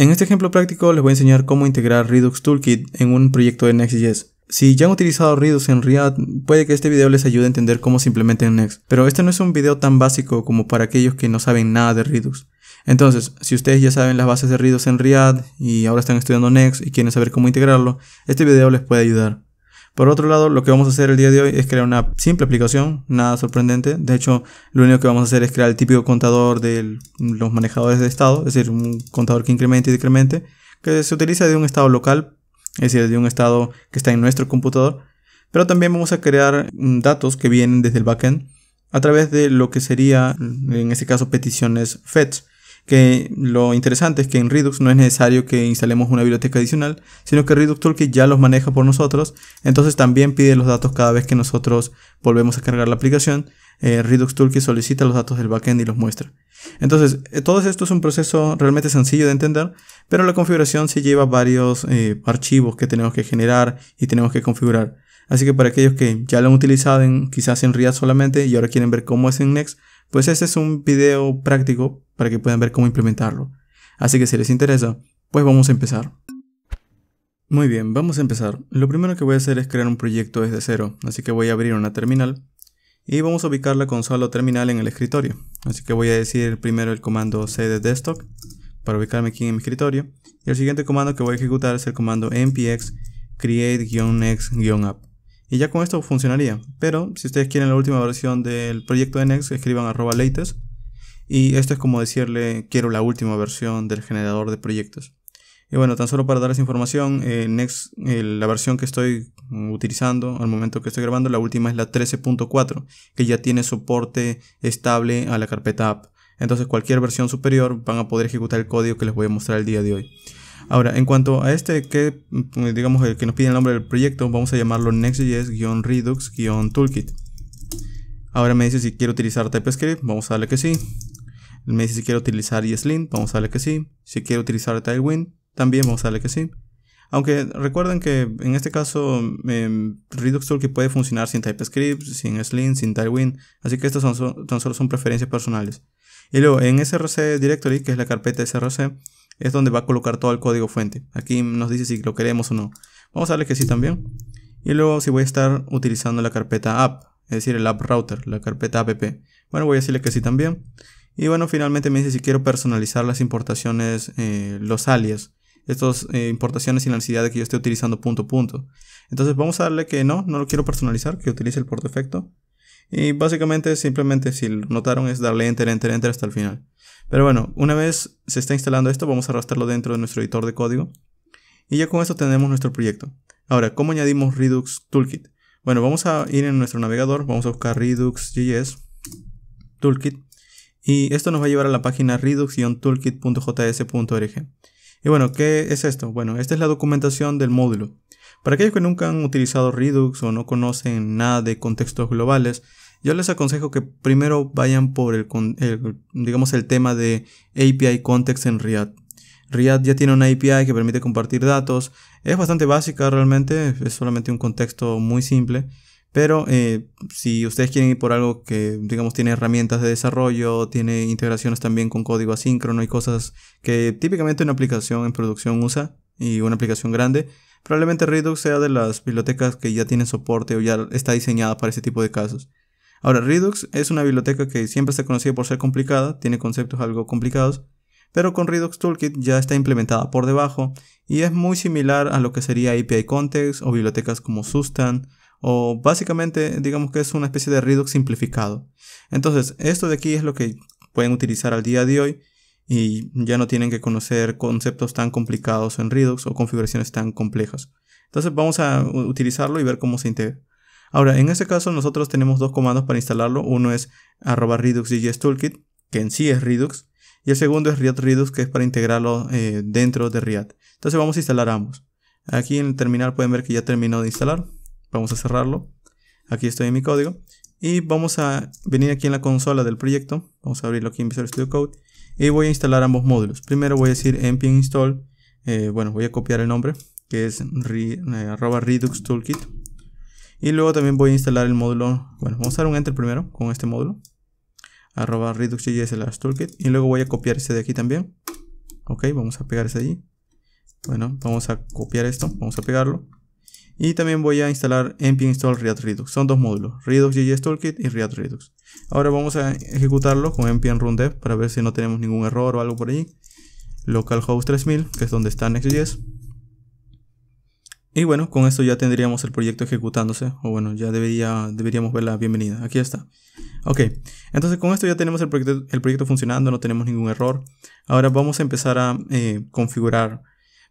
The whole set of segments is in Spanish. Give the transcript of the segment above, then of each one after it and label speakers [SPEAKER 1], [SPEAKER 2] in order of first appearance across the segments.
[SPEAKER 1] En este ejemplo práctico les voy a enseñar cómo integrar Redux Toolkit en un proyecto de Next.js. Si ya han utilizado Redux en React, puede que este video les ayude a entender cómo se implementa en Next, pero este no es un video tan básico como para aquellos que no saben nada de Redux. Entonces, si ustedes ya saben las bases de Redux en React y ahora están estudiando Next y quieren saber cómo integrarlo, este video les puede ayudar. Por otro lado, lo que vamos a hacer el día de hoy es crear una simple aplicación, nada sorprendente. De hecho, lo único que vamos a hacer es crear el típico contador de los manejadores de estado, es decir, un contador que incremente y decremente, que se utiliza de un estado local, es decir, de un estado que está en nuestro computador. Pero también vamos a crear mm, datos que vienen desde el backend a través de lo que sería, en este caso, peticiones fetch que lo interesante es que en Redux no es necesario que instalemos una biblioteca adicional, sino que Redux Toolkit ya los maneja por nosotros, entonces también pide los datos cada vez que nosotros volvemos a cargar la aplicación, eh, Redux Toolkit solicita los datos del backend y los muestra. Entonces, eh, todo esto es un proceso realmente sencillo de entender, pero la configuración se lleva varios eh, archivos que tenemos que generar y tenemos que configurar. Así que para aquellos que ya lo han utilizado en, quizás en React solamente y ahora quieren ver cómo es en Next, pues este es un video práctico para que puedan ver cómo implementarlo. Así que si les interesa, pues vamos a empezar. Muy bien, vamos a empezar. Lo primero que voy a hacer es crear un proyecto desde cero, así que voy a abrir una terminal y vamos a ubicar la consola terminal en el escritorio. Así que voy a decir primero el comando cd desktop para ubicarme aquí en mi escritorio y el siguiente comando que voy a ejecutar es el comando npx create-next-app. Y ya con esto funcionaría. Pero si ustedes quieren la última versión del proyecto de Next, escriban arroba latest. Y esto es como decirle quiero la última versión del generador de proyectos. Y bueno, tan solo para darles información, eh, Next, eh, la versión que estoy utilizando al momento que estoy grabando, la última es la 13.4, que ya tiene soporte estable a la carpeta app. Entonces cualquier versión superior van a poder ejecutar el código que les voy a mostrar el día de hoy. Ahora, en cuanto a este que, pues, digamos, que nos pide el nombre del proyecto, vamos a llamarlo Next.js-Redux-Toolkit. Ahora me dice si quiero utilizar TypeScript, vamos a darle que sí. Me dice si quiero utilizar ESLint, vamos a darle que sí. Si quiero utilizar Tailwind, también vamos a darle que sí. Aunque recuerden que en este caso em, Redux Toolkit puede funcionar sin TypeScript, sin Slim, sin Tailwind, así que estas son, solo son preferencias personales. Y luego en SRC Directory, que es la carpeta SRC, es donde va a colocar todo el código fuente. Aquí nos dice si lo queremos o no. Vamos a darle que sí también. Y luego si voy a estar utilizando la carpeta app, es decir, el app router, la carpeta app. Bueno, voy a decirle que sí también. Y bueno, finalmente me dice si quiero personalizar las importaciones, eh, los alias. Estas eh, importaciones sin la necesidad de que yo esté utilizando punto punto. Entonces vamos a darle que no, no lo quiero personalizar, que utilice el por defecto. Y básicamente, simplemente, si notaron, es darle enter, enter, enter hasta el final. Pero bueno, una vez se está instalando esto, vamos a arrastrarlo dentro de nuestro editor de código. Y ya con esto tenemos nuestro proyecto. Ahora, ¿cómo añadimos Redux Toolkit? Bueno, vamos a ir en nuestro navegador, vamos a buscar Redux.js Toolkit. Y esto nos va a llevar a la página redux-toolkit.js.org. Y bueno, ¿qué es esto? Bueno, esta es la documentación del módulo. Para aquellos que nunca han utilizado Redux o no conocen nada de contextos globales, yo les aconsejo que primero vayan por el, digamos el tema de API context en React. React ya tiene una API que permite compartir datos. Es bastante básica realmente, es solamente un contexto muy simple. Pero eh, si ustedes quieren ir por algo que, digamos, tiene herramientas de desarrollo, tiene integraciones también con código asíncrono y cosas que típicamente una aplicación en producción usa y una aplicación grande, probablemente Redux sea de las bibliotecas que ya tienen soporte o ya está diseñada para ese tipo de casos. Ahora, Redux es una biblioteca que siempre está conocida por ser complicada, tiene conceptos algo complicados, pero con Redux Toolkit ya está implementada por debajo y es muy similar a lo que sería API Context o bibliotecas como Sustan o básicamente digamos que es una especie de Redux simplificado. Entonces, esto de aquí es lo que pueden utilizar al día de hoy y ya no tienen que conocer conceptos tan complicados en Redux o configuraciones tan complejas. Entonces, vamos a utilizarlo y ver cómo se integra. Ahora, en este caso nosotros tenemos dos comandos para instalarlo. Uno es arroba redux DGS toolkit, que en sí es Redux. Y el segundo es React Redux, que es para integrarlo eh, dentro de React. Entonces vamos a instalar ambos. Aquí en el terminal pueden ver que ya terminó de instalar. Vamos a cerrarlo. Aquí estoy en mi código. Y vamos a venir aquí en la consola del proyecto. Vamos a abrirlo aquí en Visual Studio Code. Y voy a instalar ambos módulos. Primero voy a decir npm install. Eh, bueno, voy a copiar el nombre. Que es eh, arroba redux toolkit. Y luego también voy a instalar el módulo, bueno, vamos a dar un enter primero con este módulo, arroba redux.js toolkit, y luego voy a copiar este de aquí también. Ok, vamos a pegar ese allí. Bueno, vamos a copiar esto, vamos a pegarlo. Y también voy a instalar npm install react redux. Son dos módulos, redux.js toolkit y react redux. Ahora vamos a ejecutarlo con npm run dev para ver si no tenemos ningún error o algo por allí localhost 3000, que es donde está nextjs. Y bueno, con esto ya tendríamos el proyecto ejecutándose, o bueno, ya debería, deberíamos ver la bienvenida. Aquí está. Ok, entonces con esto ya tenemos el proyecto, el proyecto funcionando, no tenemos ningún error. Ahora vamos a empezar a eh, configurar.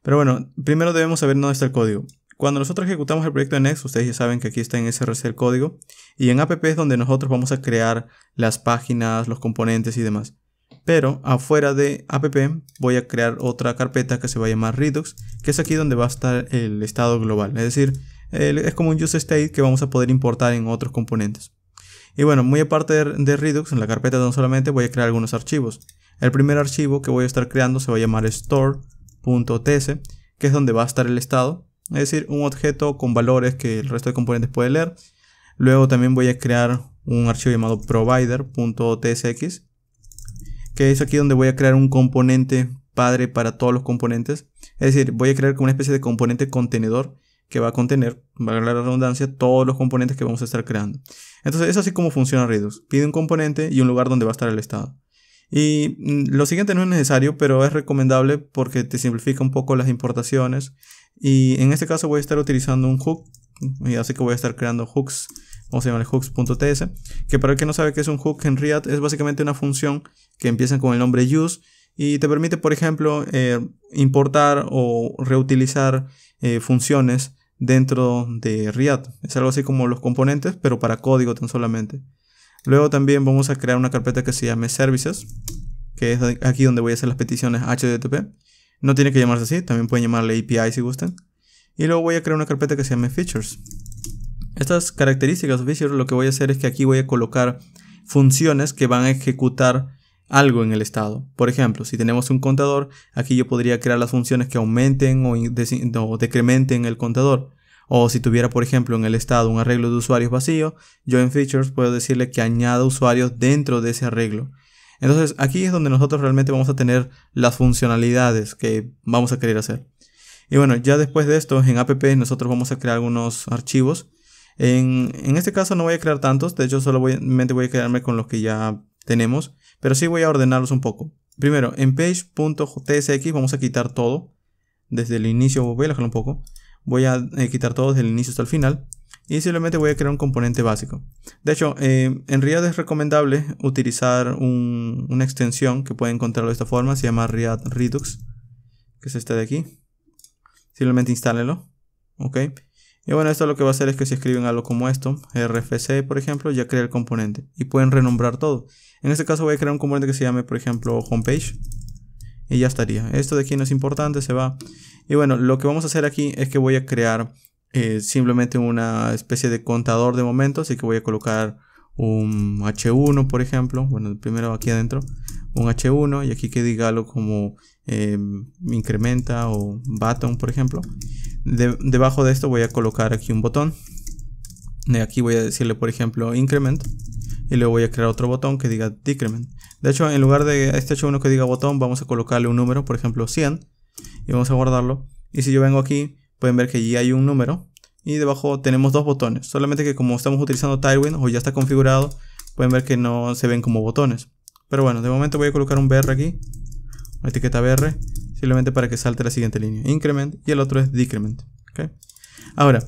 [SPEAKER 1] Pero bueno, primero debemos saber dónde está el código. Cuando nosotros ejecutamos el proyecto en Next, ustedes ya saben que aquí está en SRC el código. Y en app es donde nosotros vamos a crear las páginas, los componentes y demás. Pero afuera de app voy a crear otra carpeta que se va a llamar Redux que es aquí donde va a estar el estado global. Es decir, es como un use state que vamos a poder importar en otros componentes. Y bueno, muy aparte de, Redux, en la carpeta no solamente voy a crear algunos archivos. El primer archivo que voy a estar creando se va a llamar store.ts que es donde va a estar el estado, es decir, un objeto con valores que el resto de componentes puede leer. Luego también voy a crear un archivo llamado provider.tsx, que es aquí donde voy a crear un componente padre para todos los componentes. Es decir, voy a crear como una especie de componente contenedor que va a contener, valga la redundancia, todos los componentes que vamos a estar creando. Entonces, es así como funciona Redux. Pide un componente y un lugar donde va a estar el estado. Y mm, lo siguiente no es necesario, pero es recomendable porque te simplifica un poco las importaciones. Y en este caso voy a estar utilizando un hook, y así que voy a estar creando hooks, vamos a llamarle hooks.ts, que para el que no sabe qué es un hook en React, es básicamente una función que empieza con el nombre use y te permite, por ejemplo, eh, importar o reutilizar eh, funciones dentro de React. Es algo así como los componentes, pero para código tan solamente. Luego también vamos a crear una carpeta que se llame services, que es aquí donde voy a hacer las peticiones HTTP. No tiene que llamarse así, también pueden llamarle API si gustan. Y luego voy a crear una carpeta que se llame features. Estas características features lo que voy a hacer es que aquí voy a colocar funciones que van a ejecutar algo en el estado. Por ejemplo, si tenemos un contador, aquí yo podría crear las funciones que aumenten o, decrementen el contador. O si tuviera, por ejemplo, en el estado un arreglo de usuarios vacío, yo en features puedo decirle que añada usuarios dentro de ese arreglo. Entonces aquí es donde nosotros realmente vamos a tener las funcionalidades que vamos a querer hacer. Y bueno, ya después de esto, en app nosotros vamos a crear algunos archivos. En, en este caso no voy a crear tantos, de hecho solamente voy a quedarme con los que ya tenemos. Pero sí voy a ordenarlos un poco. Primero, en page.tsx vamos a quitar todo. Desde el inicio, voy a dejarlo un poco. Voy a eh, quitar todo desde el inicio hasta el final. Y simplemente voy a crear un componente básico. De hecho, eh, en React es recomendable utilizar una extensión que puede encontrarlo de esta forma. Se llama React Redux. Que es esta de aquí. Simplemente instálelo Ok. Y bueno, esto lo que va a hacer es que si escriben algo como esto, RFC por ejemplo, ya crea el componente y pueden renombrar todo. En este caso voy a crear un componente que se llame por ejemplo homepage y ya estaría. Esto de aquí no es importante, se va. Y bueno, lo que vamos a hacer aquí es que voy a crear eh, simplemente una especie de contador de momentos, así que voy a colocar un H1 por ejemplo, bueno, primero aquí adentro, un H1 y aquí que diga algo como eh, incrementa o button por ejemplo debajo de esto voy a colocar aquí un botón. De aquí voy a decirle, por ejemplo, increment. Y luego voy a crear otro botón que diga decrement. De hecho, en lugar de este hecho uno que diga botón, vamos a colocarle un número, por ejemplo, 100. Y vamos a guardarlo. Y si yo vengo aquí, pueden ver que allí hay un número. Y debajo tenemos dos botones. Solamente que como estamos utilizando Tailwind o ya está configurado, pueden ver que no se ven como botones. Pero bueno, de momento voy a colocar un BR aquí. Una etiqueta BR. Simplemente para que salte la siguiente línea. Increment y el otro es decrement. Ahora,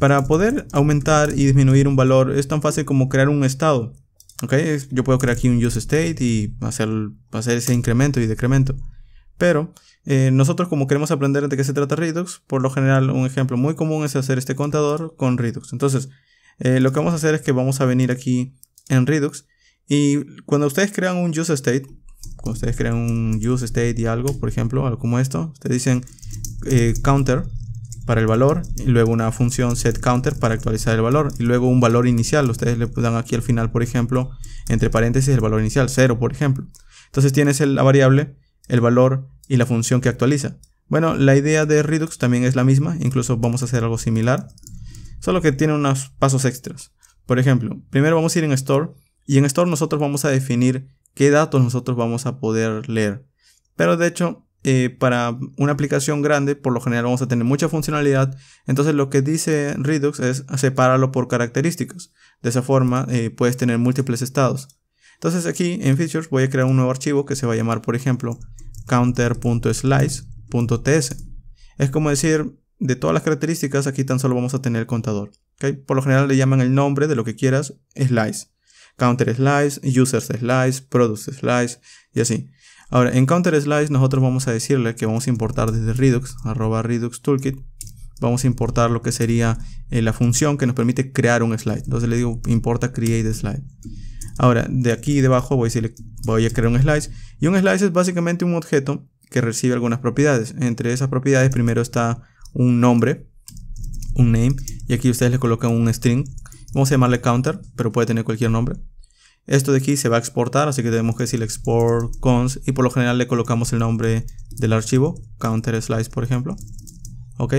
[SPEAKER 1] para poder aumentar y disminuir un valor es tan fácil como crear un estado. ¿okay? Yo puedo crear aquí un use state y hacer, hacer ese incremento y decremento. Pero eh, nosotros como queremos aprender de qué se trata Redux, por lo general un ejemplo muy común es hacer este contador con Redux. Entonces, eh, lo que vamos a hacer es que vamos a venir aquí en Redux y cuando ustedes crean un use state, cuando ustedes crean un use state y algo, por ejemplo, algo como esto, ustedes dicen eh, counter para el valor y luego una función set counter para actualizar el valor y luego un valor inicial. Ustedes le dan aquí al final, por ejemplo, entre paréntesis el valor inicial, 0, por ejemplo. Entonces tienes la variable, el valor y la función que actualiza. Bueno, la idea de Redux también es la misma, incluso vamos a hacer algo similar, solo que tiene unos pasos extras. Por ejemplo, primero vamos a ir en Store y en Store nosotros vamos a definir qué datos nosotros vamos a poder leer. Pero de hecho, eh, para una aplicación grande, por lo general vamos a tener mucha funcionalidad. Entonces lo que dice Redux es Separarlo por características. De esa forma eh, puedes tener múltiples estados. Entonces aquí en Features voy a crear un nuevo archivo que se va a llamar, por ejemplo, counter.slice.ts. Es como decir, de todas las características, aquí tan solo vamos a tener el contador. Por lo general le llaman el nombre de lo que quieras, slice. Counter Slice, users Slice, Product Slice y así. Ahora, en Counter Slice nosotros vamos a decirle que vamos a importar desde Redux, arroba Redux Toolkit. Vamos a importar lo que sería eh, la función que nos permite crear un slide. Entonces le digo importa create slide. Ahora, de aquí debajo voy a decirle, voy a crear un slice. Y un slice es básicamente un objeto que recibe algunas propiedades. Entre esas propiedades primero está un nombre, un name. Y aquí ustedes le colocan un string vamos a llamarle counter, pero puede tener cualquier nombre. Esto de aquí se va a exportar, así que tenemos que decirle export cons y por lo general le colocamos el nombre del archivo, counter slice por ejemplo. Ok.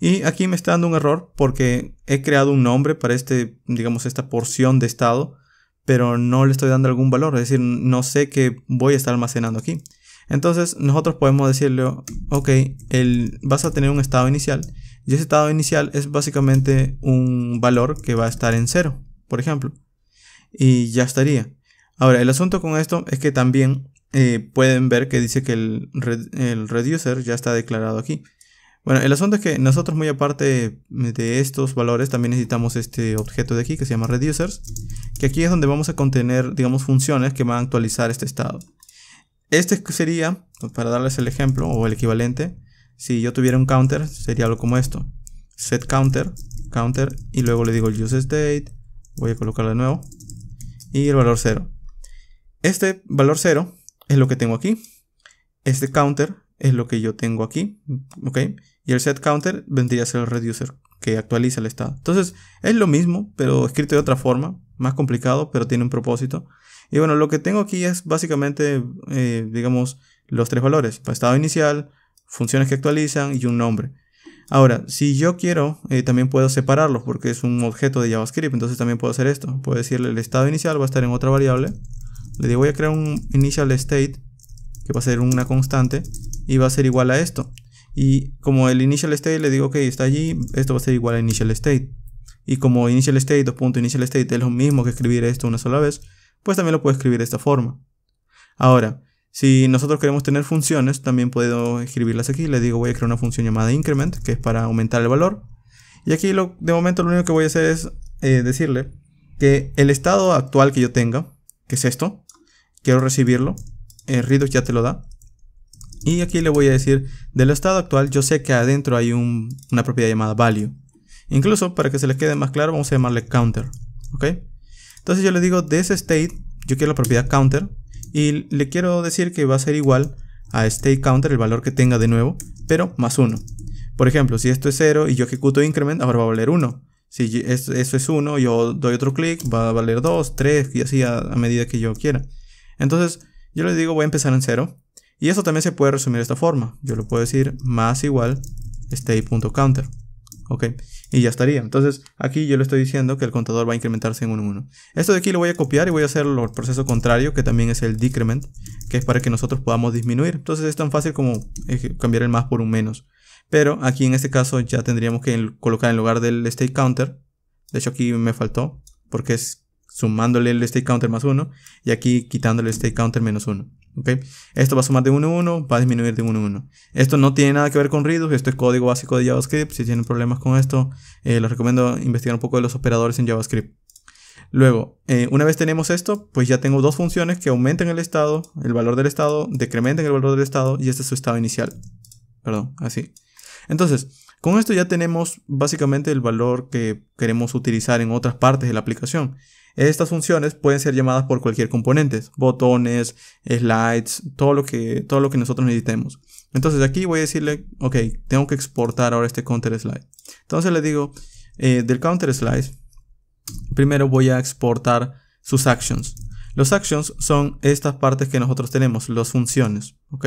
[SPEAKER 1] Y aquí me está dando un error porque he creado un nombre para este, digamos, esta porción de estado, pero no le estoy dando algún valor, es decir, no sé qué voy a estar almacenando aquí. Entonces nosotros podemos decirle, ok, el, vas a tener un estado inicial y ese estado inicial es básicamente un valor que va a estar en cero, por ejemplo. Y ya estaría. Ahora, el asunto con esto es que también eh, pueden ver que dice que el, el reducer ya está declarado aquí. Bueno, el asunto es que nosotros muy aparte de estos valores también necesitamos este objeto de aquí que se llama reducers, que aquí es donde vamos a contener, digamos, funciones que van a actualizar este estado. Este sería, para darles el ejemplo o el equivalente, si yo tuviera un counter, sería algo como esto. Set counter, counter, y luego le digo el use state, voy a colocarlo de nuevo, y el valor 0. Este valor 0 es lo que tengo aquí. Este counter es lo que yo tengo aquí, ¿ok? Y el set counter vendría a ser el reducer que actualiza el estado. Entonces, es lo mismo, pero escrito de otra forma, más complicado, pero tiene un propósito. Y bueno, lo que tengo aquí es básicamente, eh, digamos, los tres valores, estado inicial, funciones que actualizan y un nombre. Ahora, si yo quiero, eh, también puedo separarlos porque es un objeto de JavaScript, entonces también puedo hacer esto. Puedo decirle el estado inicial va a estar en otra variable. Le digo voy a crear un initial state que va a ser una constante y va a ser igual a esto. Y como el initial state le digo que está allí, esto va a ser igual a initial state. Y como initial state initial state es lo mismo que escribir esto una sola vez, pues también lo puedo escribir de esta forma. Ahora, si nosotros queremos tener funciones, también puedo escribirlas aquí. Le digo, voy a crear una función llamada increment, que es para aumentar el valor. Y aquí de momento lo único que voy a hacer es eh, decirle que el estado actual que yo tenga, que es esto, quiero recibirlo, eh, Redux ya te lo da. Y aquí le voy a decir, del estado actual yo sé que adentro hay una propiedad llamada value. Incluso para que se les quede más claro vamos a llamarle counter. ¿ok? Entonces yo le digo, de ese state yo quiero la propiedad counter y le quiero decir que va a ser igual a state counter, el valor que tenga de nuevo, pero más 1. Por ejemplo, si esto es 0 y yo ejecuto increment, ahora va a valer 1. Si eso es 1, yo doy otro clic, va a valer 2, 3 y así a, medida que yo quiera. Entonces, yo le digo voy a empezar en 0. Y eso también se puede resumir de esta forma. Yo lo puedo decir más igual state.counter. Ok y ya estaría. Entonces aquí yo le estoy diciendo que el contador va a incrementarse en un 1. Esto de aquí lo voy a copiar y voy a hacer el proceso contrario que también es el decrement, que es para que nosotros podamos disminuir. Entonces es tan fácil como eh, cambiar el más por un menos. Pero aquí en este caso ya tendríamos que colocar en lugar del state counter. De hecho aquí me faltó porque es sumándole el state counter más 1 y aquí quitándole el state counter menos 1. Esto va a sumar de 1 a 1, va a disminuir de 1 a 1. Esto no tiene nada que ver con Redux, esto es código básico de JavaScript. Si tienen problemas con esto, eh, les recomiendo investigar un poco de los operadores en JavaScript. Luego, eh, una vez tenemos esto, pues ya tengo dos funciones que aumentan el estado, el valor del estado, decrementan el valor del estado y este es su estado inicial. Perdón, así. Entonces, con esto ya tenemos básicamente el valor que queremos utilizar en otras partes de la aplicación. Estas funciones pueden ser llamadas por cualquier componente, botones, slides, todo lo que, todo lo que nosotros necesitemos. Entonces aquí voy a decirle, ok, tengo que exportar ahora este counter slide. Entonces le digo, eh, del counter slide, primero voy a exportar sus actions. Los actions son estas partes que nosotros tenemos, las funciones, ok.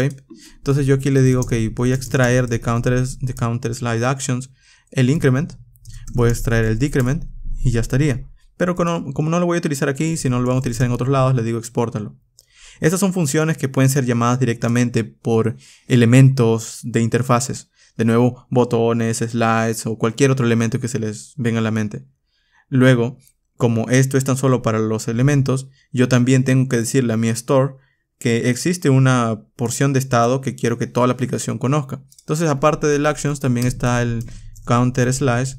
[SPEAKER 1] Entonces yo aquí le digo, ok, voy a extraer de counter, de counter slide actions el increment, voy a extraer el decrement y ya estaría. Pero como no lo voy a utilizar aquí, si no lo van a utilizar en otros lados, les digo expórtalo. Estas son funciones que pueden ser llamadas directamente por elementos de interfaces. De nuevo, botones, slides o cualquier otro elemento que se les venga a la mente. Luego, como esto es tan solo para los elementos, yo también tengo que decirle a mi store que existe una porción de estado que quiero que toda la aplicación conozca. Entonces, aparte del actions, también está el counter slice,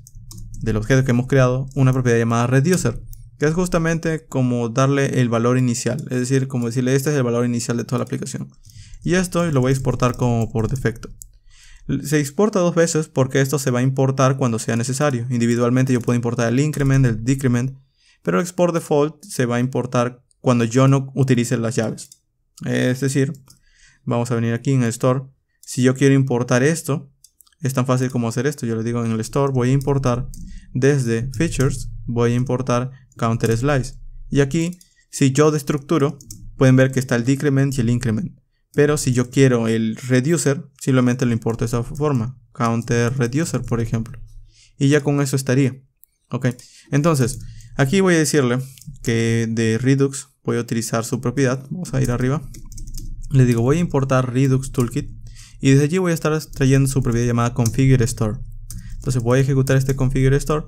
[SPEAKER 1] del objeto que hemos creado una propiedad llamada reducer, que es justamente como darle el valor inicial, es decir, como decirle este es el valor inicial de toda la aplicación. Y esto lo voy a exportar como por defecto. Se exporta dos veces porque esto se va a importar cuando sea necesario. Individualmente yo puedo importar el increment, el decrement, pero el export default se va a importar cuando yo no utilice las llaves. Es decir, vamos a venir aquí en el store. Si yo quiero importar esto, es tan fácil como hacer esto. Yo le digo en el store, voy a importar desde features, voy a importar counter slice. Y aquí, si yo destructuro, pueden ver que está el decrement y el increment. Pero si yo quiero el reducer, simplemente lo importo de esa forma. Counter reducer, por ejemplo. Y ya con eso estaría. Ok, entonces, aquí voy a decirle que de Redux voy a utilizar su propiedad. Vamos a ir arriba. Le digo, voy a importar Redux Toolkit. Y desde allí voy a estar trayendo su propiedad llamada configure store. Entonces voy a ejecutar este configure store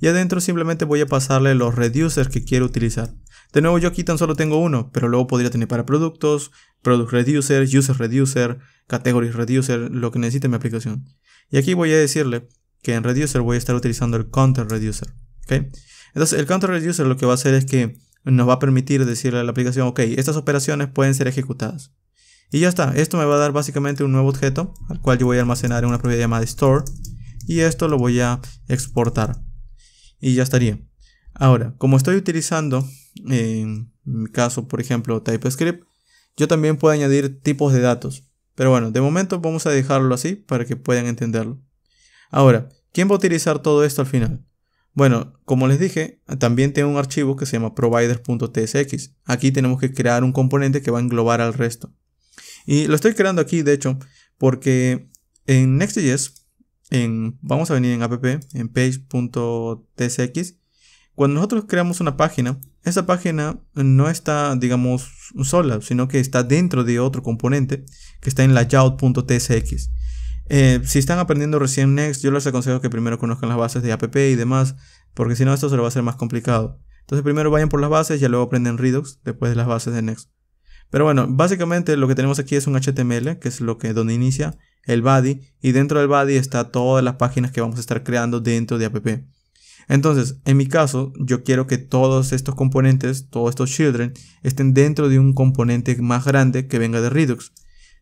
[SPEAKER 1] y adentro simplemente voy a pasarle los reducers que quiero utilizar. De nuevo yo aquí tan solo tengo uno, pero luego podría tener para productos, product reducer, user reducer, categories reducer, lo que necesite mi aplicación. Y aquí voy a decirle que en reducer voy a estar utilizando el counter reducer. Entonces el counter reducer lo que va a hacer es que nos va a permitir decirle a la aplicación, ok, estas operaciones pueden ser ejecutadas. Y ya está, esto me va a dar básicamente un nuevo objeto al cual yo voy a almacenar en una propiedad llamada store y esto lo voy a exportar y ya estaría. Ahora, como estoy utilizando en mi caso, por ejemplo, TypeScript, yo también puedo añadir tipos de datos. Pero bueno, de momento vamos a dejarlo así para que puedan entenderlo. Ahora, ¿quién va a utilizar todo esto al final? Bueno, como les dije, también tengo un archivo que se llama providers.tsx. Aquí tenemos que crear un componente que va a englobar al resto. Y lo estoy creando aquí, de hecho, porque en Next.js, en, vamos a venir en app, en page.tsx, cuando nosotros creamos una página, esa página no está, digamos, sola, sino que está dentro de otro componente que está en layout.tsx. Eh, si están aprendiendo recién Next, yo les aconsejo que primero conozcan las bases de app y demás, porque si no, esto se lo va a hacer más complicado. Entonces, primero vayan por las bases, y luego aprenden Redux después de las bases de Next. Pero bueno, básicamente lo que tenemos aquí es un HTML, que es lo que donde inicia el body, y dentro del body está todas las páginas que vamos a estar creando dentro de app. Entonces, en mi caso, yo quiero que todos estos componentes, todos estos children, estén dentro de un componente más grande que venga de Redux.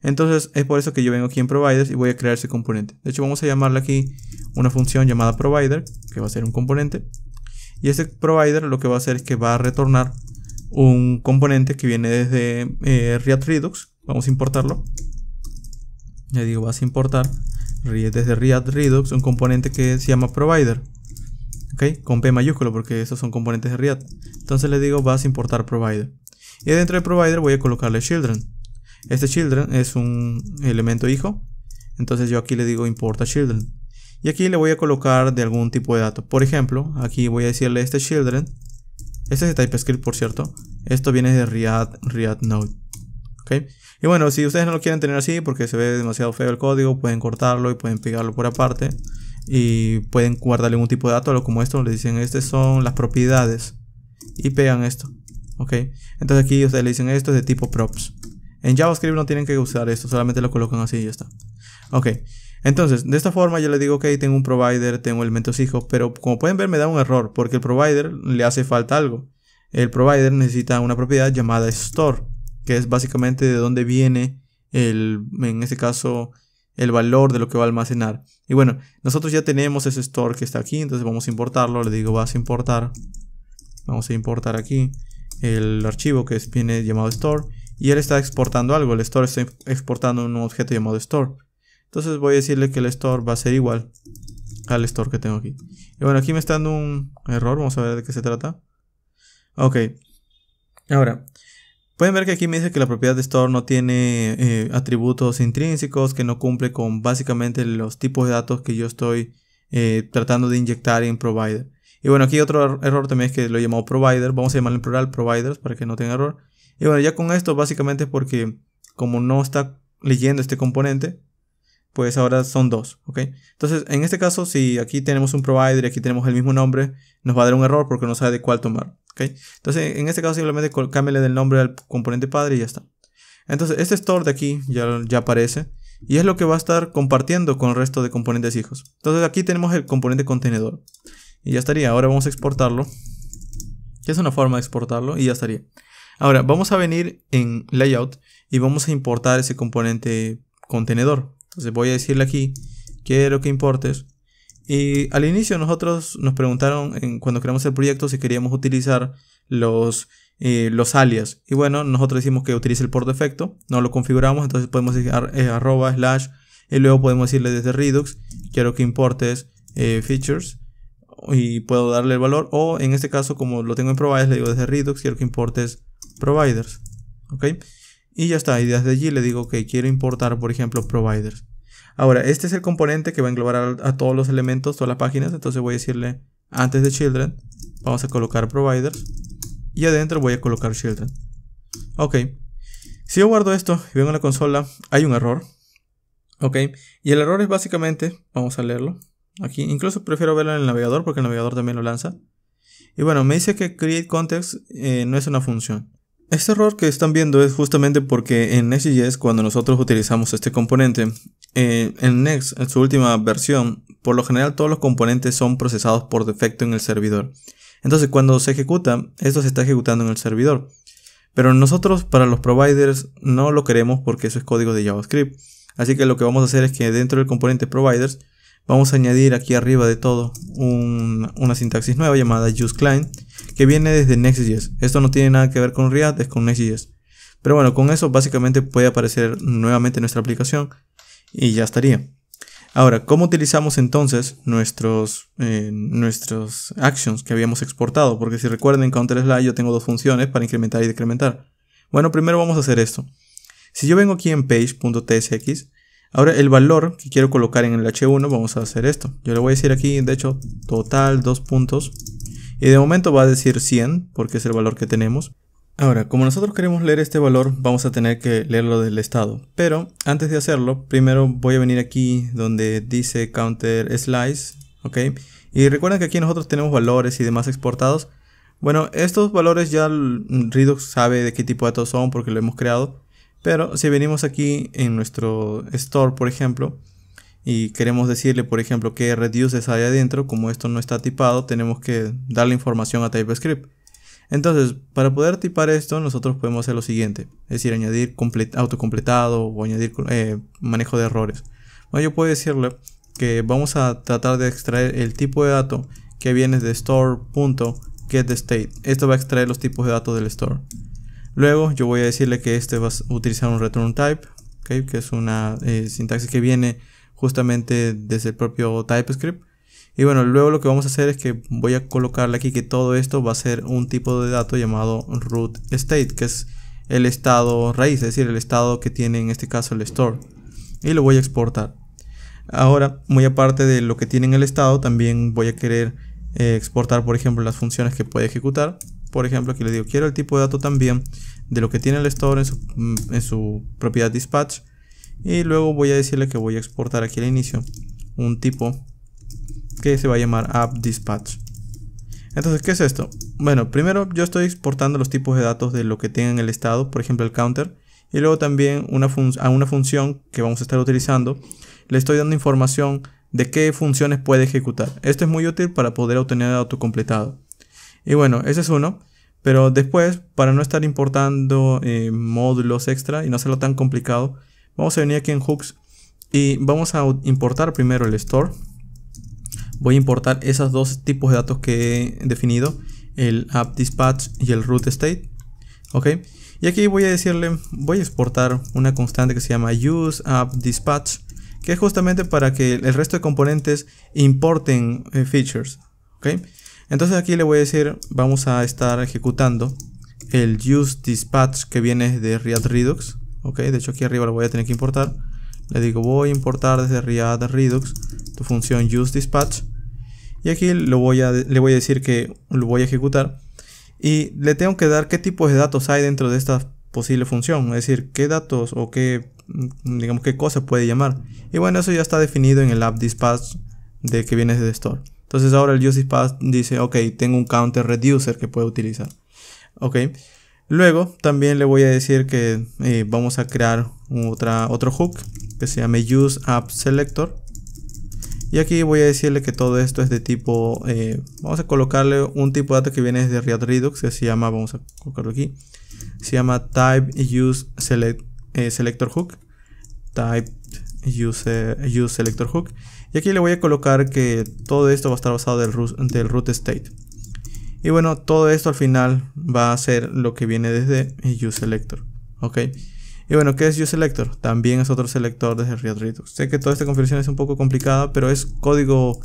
[SPEAKER 1] Entonces, es por eso que yo vengo aquí en providers y voy a crear ese componente. De hecho, vamos a llamarle aquí una función llamada provider, que va a ser un componente. Y ese provider lo que va a hacer es que va a retornar un componente que viene desde eh, React Redux. Vamos a importarlo. Le digo, vas a importar desde React Redux un componente que se llama provider. ¿Ok? Con P mayúsculo porque esos son componentes de React. Entonces le digo, vas a importar provider. Y dentro de provider voy a colocarle children. Este children es un elemento hijo. Entonces yo aquí le digo importa children. Y aquí le voy a colocar de algún tipo de dato. Por ejemplo, aquí voy a decirle este children este es de TypeScript, por cierto. Esto viene de React, React Node. Y bueno, si ustedes no lo quieren tener así porque se ve demasiado feo el código, pueden cortarlo y pueden pegarlo por aparte. Y pueden guardarle algún tipo de dato, como esto, le dicen, estas son las propiedades. Y pegan esto. ¿Ok? Entonces aquí ustedes le dicen esto es de tipo props. En JavaScript no tienen que usar esto, solamente lo colocan así y ya está. Ok. Entonces, de esta forma yo le digo, ok, tengo un provider, tengo elementos hijos pero como pueden ver me da un error porque el provider le hace falta algo. El provider necesita una propiedad llamada store, que es básicamente de dónde viene el, en este caso, el valor de lo que va a almacenar. Y bueno, nosotros ya tenemos ese store que está aquí, entonces vamos a importarlo, le digo vas a importar, vamos a importar aquí el archivo que viene llamado store y él está exportando algo, el store está exportando un objeto llamado store. Entonces voy a decirle que el store va a ser igual al store que tengo aquí. Y bueno, aquí me está dando un error. Vamos a ver de qué se trata. Ok. Ahora, pueden ver que aquí me dice que la propiedad de store no tiene eh, atributos intrínsecos, que no cumple con básicamente los tipos de datos que yo estoy eh, tratando de inyectar en provider. Y bueno, aquí otro er-, error también es que lo he llamado provider. Vamos a llamarlo en plural providers para que no tenga error. Y bueno, ya con esto básicamente porque como no está leyendo este componente, pues ahora son dos, ¿ok? Entonces, en este caso, si aquí tenemos un provider y aquí tenemos el mismo nombre, nos va a dar un error porque no sabe de cuál tomar, ¿ok? Entonces, en este caso simplemente cámbiale del nombre al componente padre y ya está. Entonces, este store de aquí ya, ya aparece y es lo que va a estar compartiendo con el resto de componentes hijos. Entonces, aquí tenemos el componente contenedor y ya estaría. Ahora vamos a exportarlo, que es una forma de exportarlo y ya estaría. Ahora, vamos a venir en layout y vamos a importar ese componente contenedor, entonces voy a decirle aquí, quiero que importes. Y al inicio nosotros nos preguntaron cuando creamos el proyecto si queríamos utilizar los, eh, los alias. Y bueno, nosotros decimos que utilice el por defecto, no lo configuramos, entonces podemos decir eh, arroba, slash, y luego podemos decirle desde Redux, quiero que importes eh, features y puedo darle el valor. O en este caso, como lo tengo en providers, le digo desde Redux, quiero que importes providers. ¿Ok? Y ya está, y desde allí le digo que quiero importar, por ejemplo, providers. Ahora, este es el componente que va a englobar a, todos los elementos, todas las páginas. Entonces voy a decirle, antes de children, vamos a colocar providers. Y adentro voy a colocar children. Ok. Si yo guardo esto y vengo a la consola, hay un error. Ok. Y el error es básicamente, vamos a leerlo. Aquí, incluso prefiero verlo en el navegador porque el navegador también lo lanza. Y bueno, me dice que create context eh, no es una función. Este error que están viendo es justamente porque en Next.js cuando nosotros utilizamos este componente, eh, en Next, en su última versión, por lo general todos los componentes son procesados por defecto en el servidor. Entonces cuando se ejecuta, esto se está ejecutando en el servidor. Pero nosotros para los providers no lo queremos porque eso es código de JavaScript. Así que lo que vamos a hacer es que dentro del componente providers vamos a añadir aquí arriba de todo una sintaxis nueva llamada useClient que viene desde Next.js. Esto no tiene nada que ver con React, es con Next.js. Pero bueno, con eso básicamente puede aparecer nuevamente nuestra aplicación y ya estaría. Ahora, ¿cómo utilizamos entonces nuestros, eh, nuestros actions que habíamos exportado? Porque si recuerden, en CounterSlide yo tengo dos funciones para incrementar y decrementar. Bueno, primero vamos a hacer esto. Si yo vengo aquí en page.tsx, ahora el valor que quiero colocar en el h1, vamos a hacer esto. Yo le voy a decir aquí, de hecho, total dos puntos y de momento va a decir 100 porque es el valor que tenemos. Ahora, como nosotros queremos leer este valor, vamos a tener que leerlo del estado. Pero antes de hacerlo, primero voy a venir aquí donde dice counter slice, ¿ok? Y recuerden que aquí nosotros tenemos valores y demás exportados. Bueno, estos valores ya Redux sabe de qué tipo de datos son porque lo hemos creado. Pero si venimos aquí en nuestro store, por ejemplo, y queremos decirle, por ejemplo, que reduces ahí adentro, como esto no está tipado, tenemos que darle información a TypeScript. Entonces, para poder tipar esto, nosotros podemos hacer lo siguiente, es decir, añadir autocompletado o añadir eh, manejo de errores. Bueno, yo puedo decirle que vamos a tratar de extraer el tipo de dato que viene de store.getState. Esto va a extraer los tipos de datos del store. Luego yo voy a decirle que este va a utilizar un return type, que es una eh, sintaxis que viene justamente desde el propio TypeScript. Y bueno, luego lo que vamos a hacer es que voy a colocarle aquí que todo esto va a ser un tipo de dato llamado root state, que es el estado raíz, es decir, el estado que tiene en este caso el store. Y lo voy a exportar. Ahora, muy aparte de lo que tiene en el estado, también voy a querer eh, exportar, por ejemplo, las funciones que puede ejecutar. Por ejemplo, aquí le digo, quiero el tipo de dato también de lo que tiene el store en su, en su propiedad dispatch y luego voy a decirle que voy a exportar aquí al inicio un tipo que se va a llamar app dispatch entonces qué es esto bueno primero yo estoy exportando los tipos de datos de lo que tenga en el estado por ejemplo el counter y luego también una a una función que vamos a estar utilizando le estoy dando información de qué funciones puede ejecutar esto es muy útil para poder obtener completado y bueno ese es uno pero después para no estar importando eh, módulos extra y no hacerlo tan complicado Vamos a venir aquí en hooks y vamos a importar primero el store. Voy a importar esos dos tipos de datos que he definido, el app dispatch y el root state. ¿Ok? Y aquí voy a decirle, voy a exportar una constante que se llama use app dispatch, que es justamente para que el resto de componentes importen eh, features. ¿Ok? Entonces aquí le voy a decir, vamos a estar ejecutando el use dispatch que viene de React Redux ok de hecho aquí arriba lo voy a tener que importar le digo voy a importar desde React Redux tu función useDispatch dispatch y aquí lo voy a, le voy a decir que lo voy a ejecutar y le tengo que dar qué tipos de datos hay dentro de esta posible función, es decir, qué datos o qué mm, digamos qué cosa puede llamar. Y bueno, eso ya está definido en el app dispatch de que viene desde store. Entonces ahora el useDispatch dice, ok, tengo un counter reducer que puedo utilizar. Ok, Luego también le voy a decir que eh, vamos a crear otra, otro hook que se llame use app selector. Y aquí voy a decirle que todo esto es de tipo, eh, vamos a colocarle un tipo de dato que viene de React Redux que se llama, vamos a colocarlo aquí, se llama type use select, eh, selector hook, type use, selector hook. Y aquí le voy a colocar que todo esto va a estar basado del, del root state. Y bueno, todo esto al final va a ser lo que viene desde useSelector. ¿Ok? Y bueno, ¿qué es useSelector? También es otro selector desde Riot Redux. Sé que toda esta configuración es un poco complicada, pero es código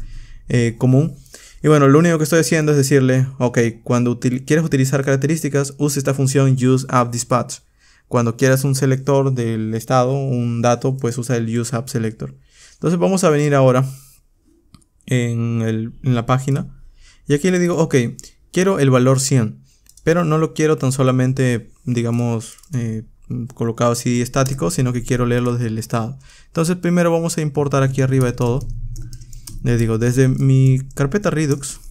[SPEAKER 1] eh, común. Y bueno, lo único que estoy haciendo es decirle, ok, cuando quieres utilizar características, use esta función useAppDispatch. Cuando quieras un selector del estado, un dato, pues usa el useAppSelector. Entonces vamos a venir ahora en, en la página. Y aquí le digo, ok, Quiero el valor 100, pero no lo quiero tan solamente, digamos, eh, colocado así estático, sino que quiero leerlo desde el estado. Entonces primero vamos a importar aquí arriba de todo. Les digo, desde mi carpeta Redux,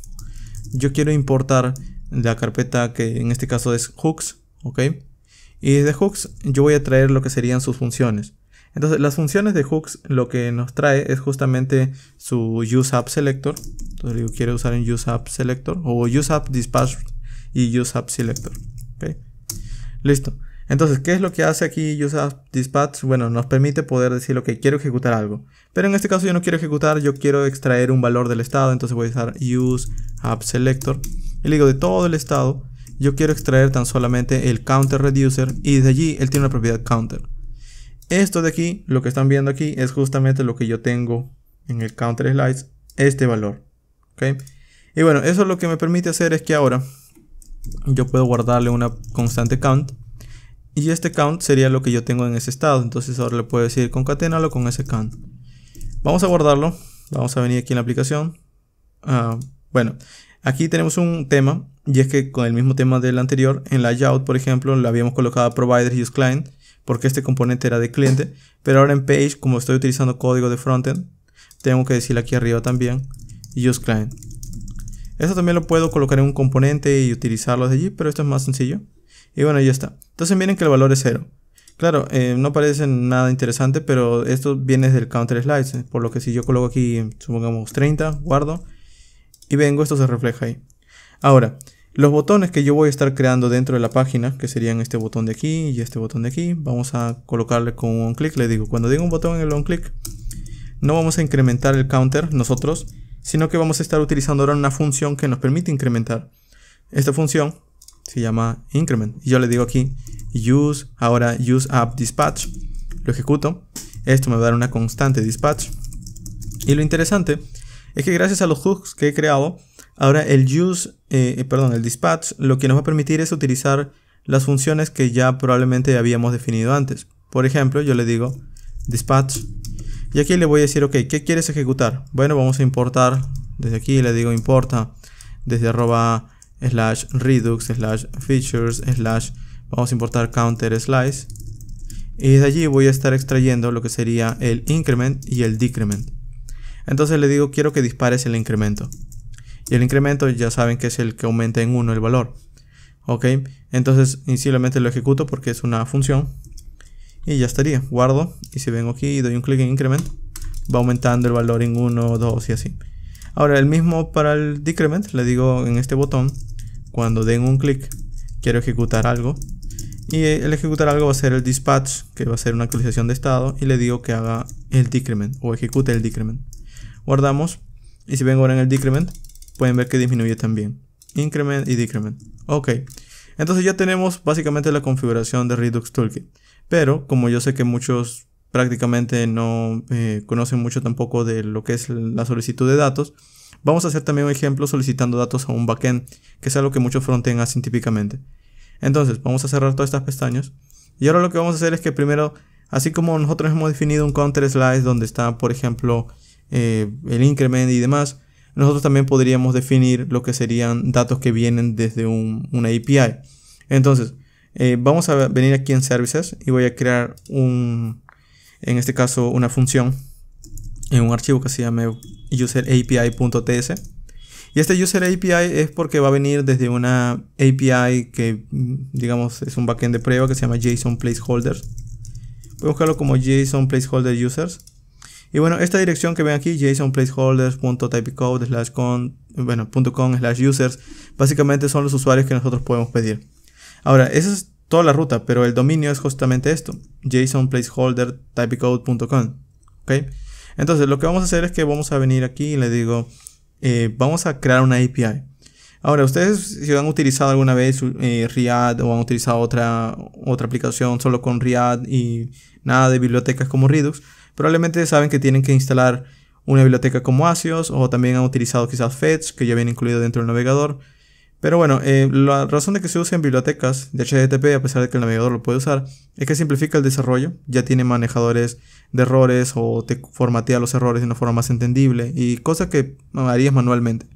[SPEAKER 1] yo quiero importar la carpeta que en este caso es hooks, ¿ok? Y desde hooks yo voy a traer lo que serían sus funciones. Entonces, las funciones de hooks lo que nos trae es justamente su useAppSelector. Entonces, digo, quiero usar en useAppSelector o useAppDispatch y useAppSelector. ¿okay? Listo. Entonces, ¿qué es lo que hace aquí useAppDispatch? Bueno, nos permite poder decir, lo que quiero ejecutar algo. Pero en este caso yo no quiero ejecutar, yo quiero extraer un valor del estado. Entonces voy a usar useAppSelector. Y le digo, de todo el estado, yo quiero extraer tan solamente el counter reducer y desde allí él tiene una propiedad counter. Esto de aquí, lo que están viendo aquí, es justamente lo que yo tengo en el counter slides, este valor. Y bueno, eso lo que me permite hacer es que ahora yo puedo guardarle una constante count. Y este count sería lo que yo tengo en ese estado. Entonces ahora le puedo decir Concatenalo con ese count. Vamos a guardarlo. Vamos a venir aquí en la aplicación. Ah, bueno, aquí tenemos un tema. Y es que con el mismo tema del anterior, en layout, por ejemplo, le habíamos colocado provider use client porque este componente era de cliente, pero ahora en page, como estoy utilizando código de frontend, tengo que decirle aquí arriba también, use client. Esto también lo puedo colocar en un componente y utilizarlo de allí, pero esto es más sencillo. Y bueno, ya está. Entonces miren que el valor es 0 Claro, eh, no parece nada interesante, pero esto viene del counter slides, eh, por lo que si yo coloco aquí, supongamos 30, guardo, y vengo, esto se refleja ahí. Ahora, los botones que yo voy a estar creando dentro de la página, que serían este botón de aquí y este botón de aquí, vamos a colocarle con un clic, le digo, cuando diga un botón en el on click, no vamos a incrementar el counter nosotros, sino que vamos a estar utilizando ahora una función que nos permite incrementar. Esta función se llama increment. Y yo le digo aquí, use, ahora use app dispatch. Lo ejecuto. Esto me va a dar una constante dispatch. Y lo interesante es que gracias a los hooks que he creado, Ahora el use, eh, eh, perdón, el dispatch lo que nos va a permitir es utilizar las funciones que ya probablemente habíamos definido antes. Por ejemplo, yo le digo dispatch y aquí le voy a decir, ok, ¿qué quieres ejecutar? Bueno, vamos a importar desde aquí, le digo importa desde arroba slash redux slash features slash vamos a importar counter slice y desde allí voy a estar extrayendo lo que sería el increment y el decrement. Entonces le digo quiero que dispares el incremento el incremento ya saben que es el que aumenta en 1 el valor. Ok, entonces simplemente lo ejecuto porque es una función. Y ya estaría, guardo. Y si vengo aquí y doy un clic en increment, va aumentando el valor en 1, 2 y así. Ahora el mismo para el decrement, le digo en este botón, cuando den un clic, quiero ejecutar algo. Y el ejecutar algo va a ser el dispatch, que va a ser una actualización de estado, y le digo que haga el decrement o ejecute el decrement. Guardamos, y si vengo ahora en el decrement, pueden ver que disminuye también. Increment y decrement. Ok. Entonces ya tenemos básicamente la configuración de Redux Toolkit. Pero como yo sé que muchos prácticamente no eh, conocen mucho tampoco de lo que es la solicitud de datos, vamos a hacer también un ejemplo solicitando datos a un backend, que es algo que muchos frontend hacen típicamente. Entonces vamos a cerrar todas estas pestañas. Y ahora lo que vamos a hacer es que primero, así como nosotros hemos definido un counter slice donde está, por ejemplo, eh, el increment y demás, nosotros también podríamos definir lo que serían datos que vienen desde una API. Entonces, eh, vamos a venir aquí en Services y voy a crear un, en este caso, una función en un archivo que se llame userapi.ts. Y este UserAPI es porque va a venir desde una API que, mm, digamos, es un backend de prueba que se llama JSON Placeholders. Voy a buscarlo como JSON Placeholder Users. Y bueno, esta dirección que ven aquí, jsonplaceholders.typecode.com.users bueno, users, básicamente son los usuarios que nosotros podemos pedir. Ahora, esa es toda la ruta, pero el dominio es justamente esto, json_placeholder.typecode.com, Entonces, lo que vamos a hacer es que vamos a venir aquí y le digo, eh, vamos a crear una API. Ahora, ustedes si han utilizado alguna vez eh, React o han utilizado otra, otra aplicación solo con React y nada de bibliotecas como Redux, Probablemente saben que tienen que instalar una biblioteca como Asios o también han utilizado quizás Fetch que ya viene incluido dentro del navegador. Pero bueno, eh, la razón de que se usen bibliotecas de HTTP, a pesar de que el navegador lo puede usar, es que simplifica el desarrollo. Ya tiene manejadores de errores o te formatea los errores de una forma más entendible y cosas que harías manualmente.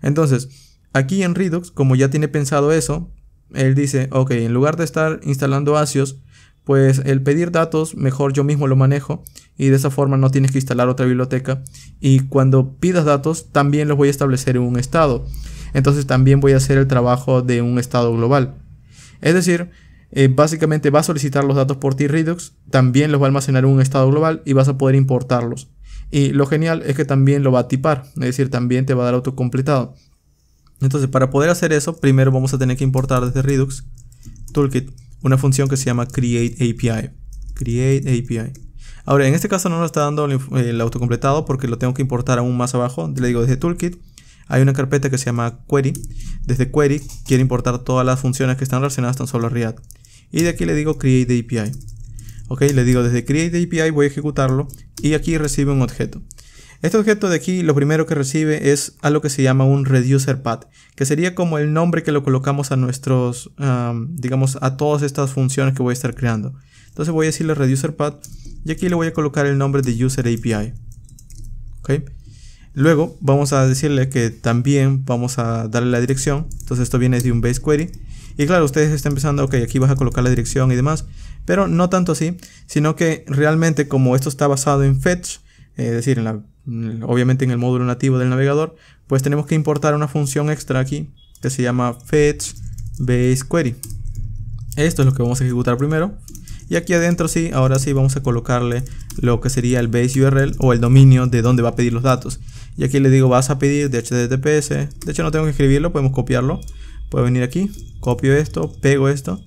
[SPEAKER 1] Entonces, aquí en Redux, como ya tiene pensado eso, él dice, ok, en lugar de estar instalando Asios, pues el pedir datos, mejor yo mismo lo manejo y de esa forma no tienes que instalar otra biblioteca. Y cuando pidas datos, también los voy a establecer en un estado. Entonces también voy a hacer el trabajo de un estado global. Es decir, eh, básicamente va a solicitar los datos por ti Redux, también los va a almacenar en un estado global y vas a poder importarlos. Y lo genial es que también lo va a tipar, es decir, también te va a dar autocompletado. Entonces, para poder hacer eso, primero vamos a tener que importar desde Redux Toolkit una función que se llama create API Ahora, en este caso no nos está dando el autocompletado porque lo tengo que importar aún más abajo. Le digo desde Toolkit. Hay una carpeta que se llama Query. Desde Query quiero importar todas las funciones que están relacionadas tan solo a React. Y de aquí le digo create API. Ok, le digo desde create API voy a ejecutarlo y aquí recibe un objeto. Este objeto de aquí lo primero que recibe es algo que se llama un reducer path, que sería como el nombre que lo colocamos a nuestros, digamos, a todas estas funciones que voy a estar creando. Entonces voy a decirle reducer path y aquí le voy a colocar el nombre de user API. Luego vamos a decirle que también vamos a darle la dirección. Entonces esto viene de un base query. Y claro, ustedes están empezando, ok, aquí vas a colocar la dirección y demás. Pero no tanto así, sino que realmente como esto está basado en fetch, eh, es decir, en la Mm, obviamente en el módulo nativo del navegador, pues tenemos que importar una función extra aquí que se llama fetch base query. Esto es lo que vamos a ejecutar primero. Y aquí adentro sí, ahora sí vamos a colocarle lo que sería el base URL o el dominio de donde va a pedir los datos. Y aquí le digo vas a pedir de HTTPS. De hecho no tengo que escribirlo, podemos copiarlo. Puedo venir aquí, copio esto, pego esto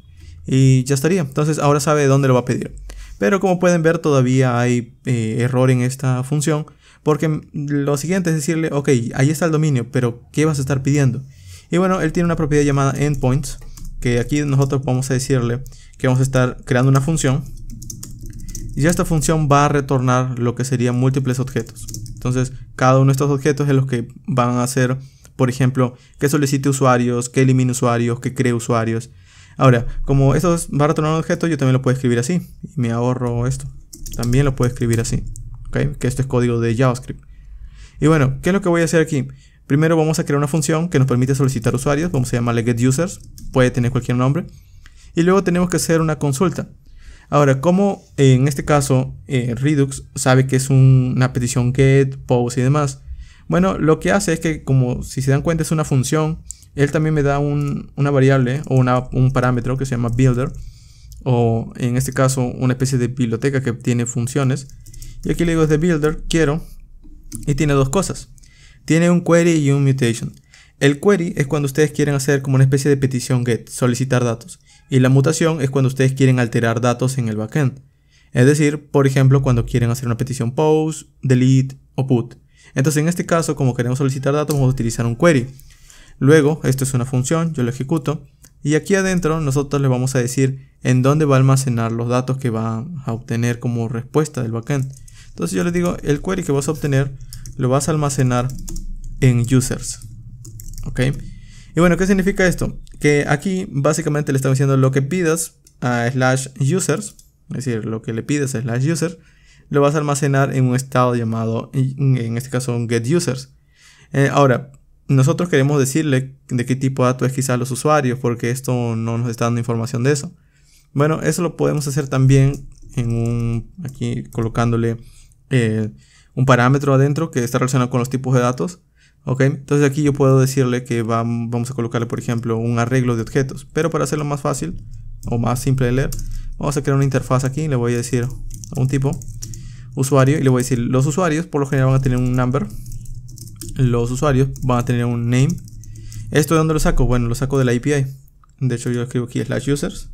[SPEAKER 1] y ya estaría. Entonces ahora sabe de dónde lo va a pedir. Pero como pueden ver todavía hay eh, error en esta función porque lo siguiente es decirle, ok, ahí está el dominio, pero ¿qué vas a estar pidiendo? Y bueno, él tiene una propiedad llamada endpoints, que aquí nosotros vamos a decirle que vamos a estar creando una función. Y esta función va a retornar lo que serían múltiples objetos. Entonces, cada uno de estos objetos es los que van a hacer por ejemplo, que solicite usuarios, que elimine usuarios, que cree usuarios. Ahora, como esto va a retornar un objeto, yo también lo puedo escribir así. Y Me ahorro esto. También lo puedo escribir así que esto es código de JavaScript. Y bueno, ¿qué es lo que voy a hacer aquí? Primero vamos a crear una función que nos permite solicitar usuarios, vamos a llamarle getUsers, puede tener cualquier nombre. Y luego tenemos que hacer una consulta. Ahora, como eh, en este caso eh, Redux sabe que es una petición get, post y demás? Bueno, lo que hace es que como si se dan cuenta es una función, él también me da una variable o un parámetro que se llama builder o en este caso una especie de biblioteca que tiene funciones y aquí le digo de builder, quiero. Y tiene dos cosas. Tiene un query y un mutation. El query es cuando ustedes quieren hacer como una especie de petición get, solicitar datos. Y la mutación es cuando ustedes quieren alterar datos en el backend. Es decir, por ejemplo, cuando quieren hacer una petición post, delete o put. Entonces, en este caso, como queremos solicitar datos, vamos a utilizar un query. Luego, esto es una función, yo lo ejecuto. Y aquí adentro nosotros le vamos a decir en dónde va a almacenar los datos que va a obtener como respuesta del backend. Entonces yo le digo, el query que vas a obtener lo vas a almacenar en users. ¿Ok? Y bueno, ¿qué significa esto? Que aquí básicamente le estamos diciendo lo que pidas a slash users, es decir, lo que le pides a slash user, lo vas a almacenar en un estado llamado, en este caso, un get users. Eh, ahora, nosotros queremos decirle de qué tipo de dato es quizá los usuarios, porque esto no nos está dando información de eso. Bueno, eso lo podemos hacer también en un, aquí colocándole eh, un parámetro adentro que está relacionado con los tipos de datos. ¿ok? Entonces aquí yo puedo decirle que vamos a colocarle, por ejemplo, un arreglo de objetos. Pero para hacerlo más fácil o más simple de leer, vamos a crear una interfaz aquí. le voy a decir un tipo usuario y le voy a decir los usuarios por lo general van a tener un number. Los usuarios van a tener un name. ¿Esto de dónde lo saco? Bueno, lo saco de la API. De hecho yo escribo aquí slash users.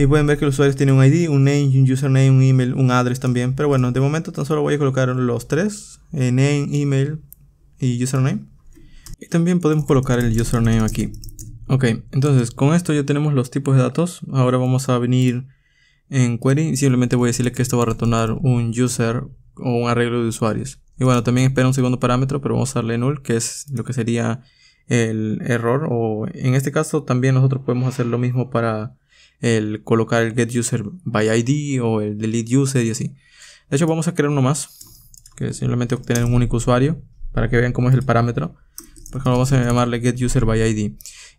[SPEAKER 1] Y pueden ver que los usuarios tienen un ID, un name, un username, un email, un address también. Pero bueno, de momento tan solo voy a colocar los tres. Eh, name, email y username. Y también podemos colocar el username aquí. Ok, entonces con esto ya tenemos los tipos de datos. Ahora vamos a venir en query y simplemente voy a decirle que esto va a retornar un user o un arreglo de usuarios. Y bueno, también espera un segundo parámetro, pero vamos a darle null, que es lo que sería el error. O en este caso también nosotros podemos hacer lo mismo para el colocar el get user by ID o el delete user y así. De hecho vamos a crear uno más, que simplemente obtener un único usuario para que vean cómo es el parámetro. Por ejemplo, vamos a llamarle get user by ID.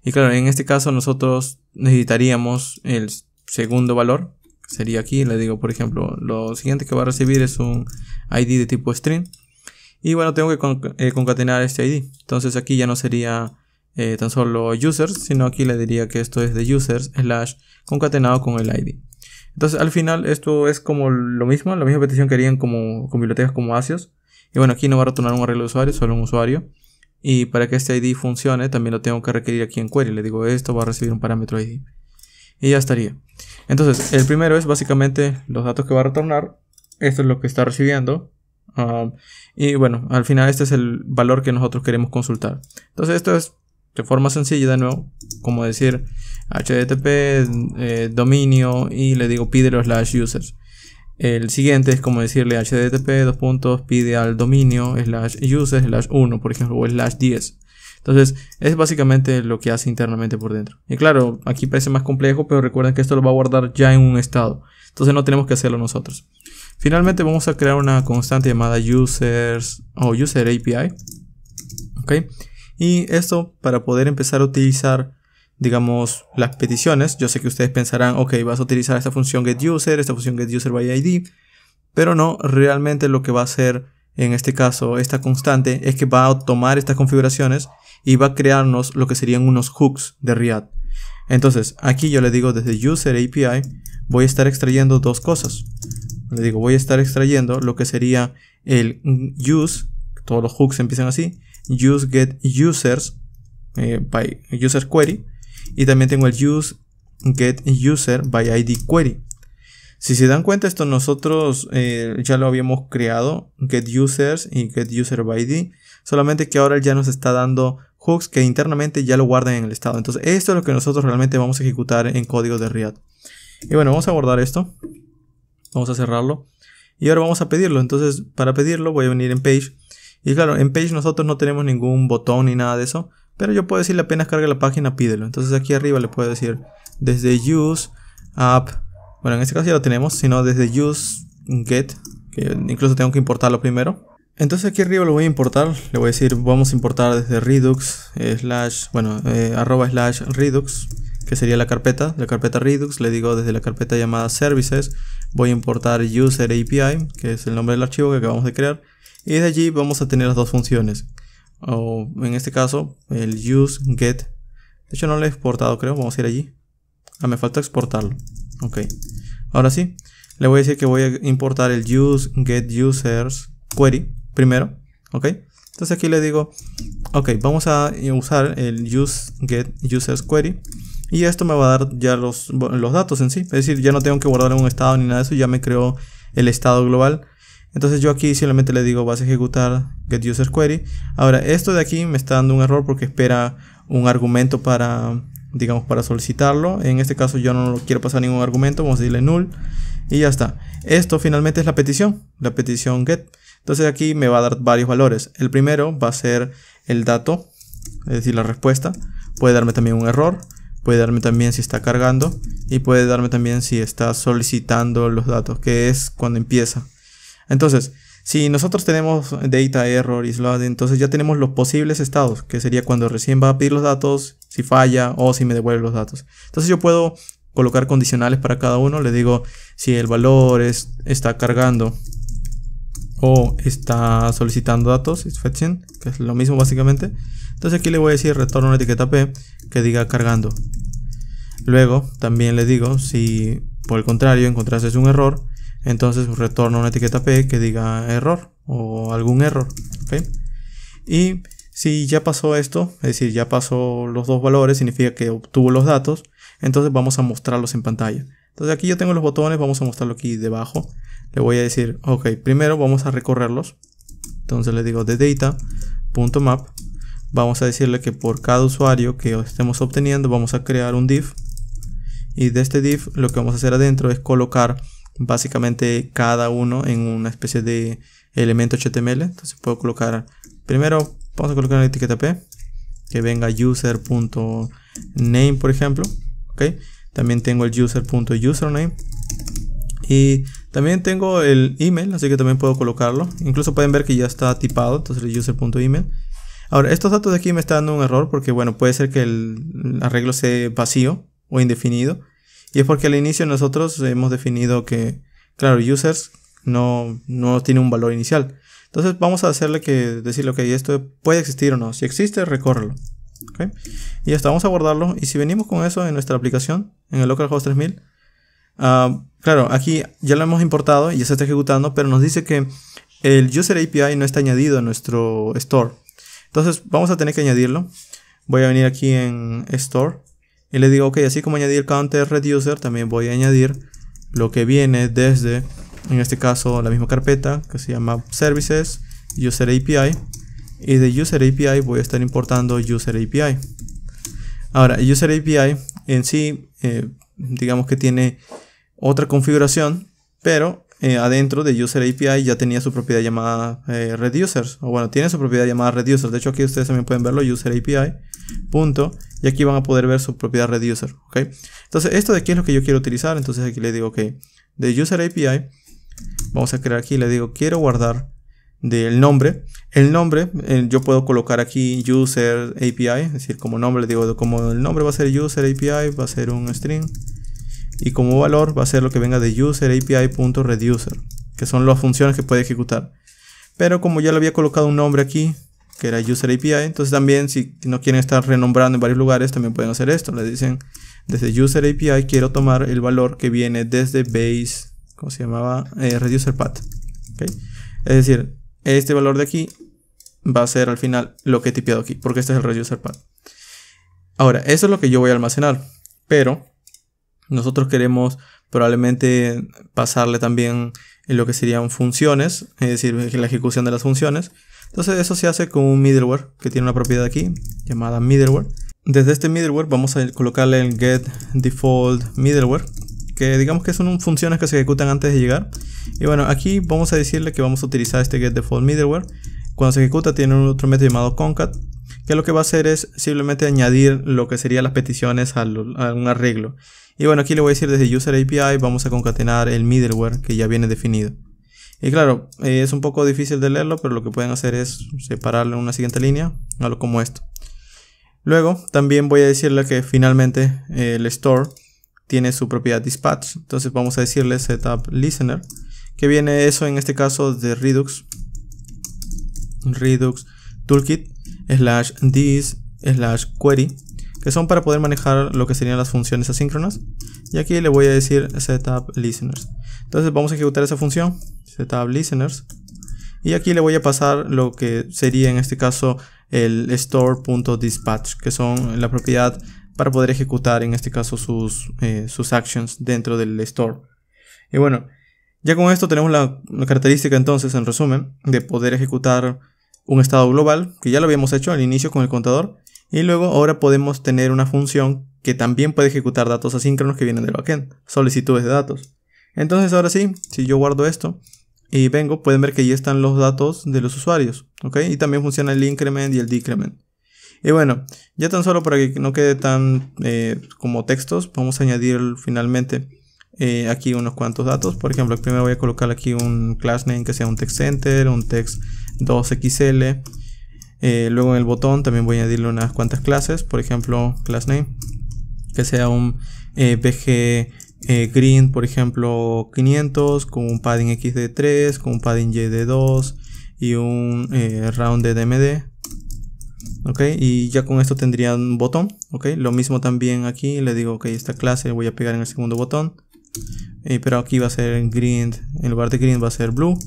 [SPEAKER 1] Y claro, en este caso nosotros necesitaríamos el segundo valor, sería aquí, le digo por ejemplo, lo siguiente que va a recibir es un ID de tipo string. Y bueno, tengo que eh, concatenar este ID. Entonces aquí ya no sería eh, tan solo users, sino aquí le diría que esto es de users slash concatenado con el ID. Entonces al final esto es como lo mismo, la misma petición que harían como, con bibliotecas como ASIOS. Y bueno, aquí no va a retornar un arreglo de usuario, solo un usuario. Y para que este ID funcione también lo tengo que requerir aquí en query. Le digo esto va a recibir un parámetro ID. Y ya estaría. Entonces el primero es básicamente los datos que va a retornar. Esto es lo que está recibiendo. Um, y bueno, al final este es el valor que nosotros queremos consultar. Entonces esto es de forma sencilla de nuevo, como decir http eh, dominio y le digo pide los slash users. El siguiente es como decirle http dos puntos pide al dominio slash users slash 1, por ejemplo, o slash 10. Entonces, es básicamente lo que hace internamente por dentro. Y claro, aquí parece más complejo, pero recuerden que esto lo va a guardar ya en un estado. Entonces no tenemos que hacerlo nosotros. Finalmente vamos a crear una constante llamada users o user API. ¿ok? Y esto para poder empezar a utilizar, digamos, las peticiones. Yo sé que ustedes pensarán, ok, vas a utilizar esta función getUser, esta función getUserById pero no, realmente lo que va a hacer en este caso esta constante es que va a tomar estas configuraciones y va a crearnos lo que serían unos hooks de React. Entonces, aquí yo le digo desde user API voy a estar extrayendo dos cosas. Le digo, voy a estar extrayendo lo que sería el use, todos los hooks empiezan así, use get users eh, by user query y también tengo el use get user by id query. Si se dan cuenta, esto nosotros eh, ya lo habíamos creado, get users y get user by id, solamente que ahora ya nos está dando hooks que internamente ya lo guardan en el estado. Entonces, esto es lo que nosotros realmente vamos a ejecutar en código de React. Y bueno, vamos a guardar esto. Vamos a cerrarlo. Y ahora vamos a pedirlo. Entonces, para pedirlo voy a venir en page y claro, en Page nosotros no tenemos ningún botón ni nada de eso, pero yo puedo decirle apenas cargue la página, pídelo. Entonces aquí arriba le puedo decir desde use app, bueno en este caso ya lo tenemos, sino desde use get, que incluso tengo que importarlo primero. Entonces aquí arriba lo voy a importar, le voy a decir vamos a importar desde redux, eh, slash, bueno, eh, arroba slash redux, que sería la carpeta, la carpeta redux, le digo desde la carpeta llamada services, voy a importar user API, que es el nombre del archivo que acabamos de crear, y desde allí vamos a tener las dos funciones, o en este caso el use get, de hecho no lo he exportado creo, vamos a ir allí, ah me falta exportarlo, ok, ahora sí, le voy a decir que voy a importar el use get users query primero, ok, entonces aquí le digo, ok, vamos a usar el use get users query, y esto me va a dar ya los, los datos en sí. Es decir, ya no tengo que guardar un estado ni nada de eso. Ya me creó el estado global. Entonces yo aquí simplemente le digo vas a ejecutar get user query. Ahora esto de aquí me está dando un error porque espera un argumento para digamos para solicitarlo. En este caso yo no quiero pasar ningún argumento, vamos a decirle null y ya está. Esto finalmente es la petición, la petición get. Entonces aquí me va a dar varios valores. El primero va a ser el dato, es decir, la respuesta. Puede darme también un error puede darme también si está cargando y puede darme también si está solicitando los datos, que es cuando empieza. Entonces, si nosotros tenemos data error y slot, entonces ya tenemos los posibles estados, que sería cuando recién va a pedir los datos, si falla o si me devuelve los datos. Entonces yo puedo colocar condicionales para cada uno, le digo si el valor es, está cargando o está solicitando datos, fetching, que es lo mismo básicamente. Entonces aquí le voy a decir retorno a etiqueta P que diga cargando. Luego también le digo si por el contrario encontrases un error, entonces retorno una etiqueta P que diga error o algún error. Y si ya pasó esto, es decir, ya pasó los dos valores, significa que obtuvo los datos, entonces vamos a mostrarlos en pantalla. Entonces aquí yo tengo los botones, vamos a mostrarlo aquí debajo. Le voy a decir, ok, primero vamos a recorrerlos. Entonces le digo The data.map vamos a decirle que por cada usuario que estemos obteniendo vamos a crear un div y de este div lo que vamos a hacer adentro es colocar básicamente cada uno en una especie de elemento HTML entonces puedo colocar primero vamos a colocar una etiqueta p que venga user.name por ejemplo ok también tengo el user.username y también tengo el email así que también puedo colocarlo incluso pueden ver que ya está tipado entonces el user.email Ahora, estos datos de aquí me están dando un error porque, bueno, puede ser que el arreglo sea vacío o indefinido. Y es porque al inicio nosotros hemos definido que, claro, users no, tiene un valor inicial. Entonces vamos a hacerle que decirle, ok, esto puede existir o no. Si existe, recórrelo. Y ya vamos a guardarlo. Y si venimos con eso en nuestra aplicación, en el localhost 3000, ah, claro, aquí ya lo hemos importado y ya se está ejecutando, pero nos dice que el user API no está añadido a nuestro store. Entonces vamos a tener que añadirlo. Voy a venir aquí en Store y le digo, ok, así como añadir el counter reducer, también voy a añadir lo que viene desde, en este caso, la misma carpeta que se llama services, user API. Y de user API voy a estar importando user API. Ahora, user API en sí, eh, digamos que tiene otra configuración, pero eh, adentro de User API ya tenía su propiedad llamada eh, reducers. O bueno, tiene su propiedad llamada reducers. De hecho, aquí ustedes también pueden verlo, User API. Punto. Y aquí van a poder ver su propiedad reducer. ¿ok? Entonces, esto de aquí es lo que yo quiero utilizar. Entonces aquí le digo, ok, de User API. Vamos a crear aquí, le digo, quiero guardar del nombre. El nombre, eh, yo puedo colocar aquí user API, es decir, como nombre, le digo, como el nombre va a ser user API, va a ser un string y como valor va a ser lo que venga de user api.reducer, que son las funciones que puede ejecutar. Pero como ya le había colocado un nombre aquí, que era user API, entonces también si no quieren estar renombrando en varios lugares, también pueden hacer esto. Le dicen desde user API quiero tomar el valor que viene desde base, ¿cómo se llamaba? Eh, reducer path. ¿okay? Es decir, este valor de aquí va a ser al final lo que he tipeado aquí, porque este es el reducer path. Ahora, eso es lo que yo voy a almacenar, pero nosotros queremos probablemente pasarle también en lo que serían funciones, es decir, la ejecución de las funciones. Entonces eso se hace con un middleware que tiene una propiedad aquí llamada middleware. Desde este middleware vamos a colocarle el get default middleware, que digamos que son funciones que se ejecutan antes de llegar. Y bueno, aquí vamos a decirle que vamos a utilizar este get default middleware. Cuando se ejecuta tiene otro método llamado concat, que lo que va a hacer es simplemente añadir lo que serían las peticiones a un arreglo. Y bueno, aquí le voy a decir desde User API vamos a concatenar el middleware que ya viene definido. Y claro, eh, es un poco difícil de leerlo, pero lo que pueden hacer es separarlo en una siguiente línea, algo como esto. Luego, también voy a decirle que finalmente eh, el store tiene su propiedad dispatch. Entonces vamos a decirle setup listener, que viene eso en este caso de Redux, Redux toolkit, slash this, slash query, que son para poder manejar lo que serían las funciones asíncronas. Y aquí le voy a decir setup listeners. Entonces vamos a ejecutar esa función, setup listeners. Y aquí le voy a pasar lo que sería en este caso el store.dispatch, que son la propiedad para poder ejecutar en este caso sus, eh, sus actions dentro del store. Y bueno, ya con esto tenemos la característica entonces, en resumen, de poder ejecutar un estado global, que ya lo habíamos hecho al inicio con el contador, y luego ahora podemos tener una función que también puede ejecutar datos asíncronos que vienen del backend, solicitudes de datos. Entonces ahora sí, si yo guardo esto y vengo, pueden ver que ya están los datos de los usuarios, Y también funciona el increment y el decrement. Y bueno, ya tan solo para que no quede tan eh, como textos, vamos a añadir finalmente eh, aquí unos cuantos datos. Por ejemplo, primero voy a colocar aquí un class name que sea un text center, un text 2xl eh, luego en el botón también voy a añadirle unas cuantas clases, por ejemplo, class name, que sea un BG eh, eh, green, por ejemplo, 500, con un padding X de 3, con un padding Y de 2 y un round de DMD. Ok, y ya con esto tendría un botón. Ok, lo mismo también aquí, le digo, que esta clase voy a pegar en el segundo botón. pero aquí va a ser green, en lugar de green va a ser blue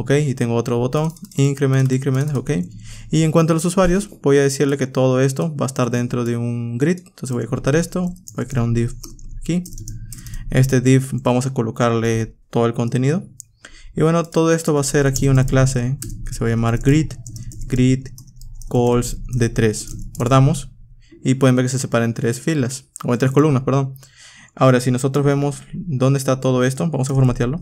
[SPEAKER 1] ok y tengo otro botón increment decrement ok y en cuanto a los usuarios voy a decirle que todo esto va a estar dentro de un grid entonces voy a cortar esto voy a crear un div aquí este div vamos a colocarle todo el contenido y bueno todo esto va a ser aquí una clase que se va a llamar grid grid calls de 3 guardamos y pueden ver que se separa en tres filas o en tres columnas perdón ahora si nosotros vemos dónde está todo esto vamos a formatearlo